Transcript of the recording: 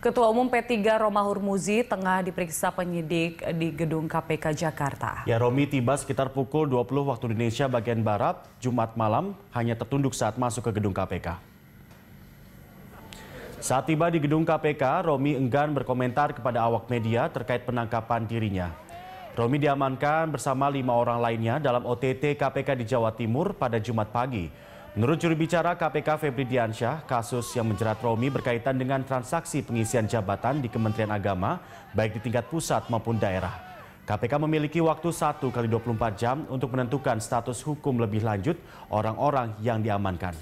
Ketua Umum P3 Roma Hurmuzi tengah diperiksa penyidik di gedung KPK Jakarta. Ya, Romi tiba sekitar pukul 20 waktu Indonesia bagian Barat, Jumat malam, hanya tertunduk saat masuk ke gedung KPK. Saat tiba di gedung KPK, Romi enggan berkomentar kepada awak media terkait penangkapan dirinya. Romi diamankan bersama lima orang lainnya dalam OTT KPK di Jawa Timur pada Jumat pagi. Menurut juru bicara KPK Febri Diansyah, kasus yang menjerat Romi berkaitan dengan transaksi pengisian jabatan di Kementerian Agama, baik di tingkat pusat maupun daerah. KPK memiliki waktu 1 kali 24 jam untuk menentukan status hukum lebih lanjut orang-orang yang diamankan.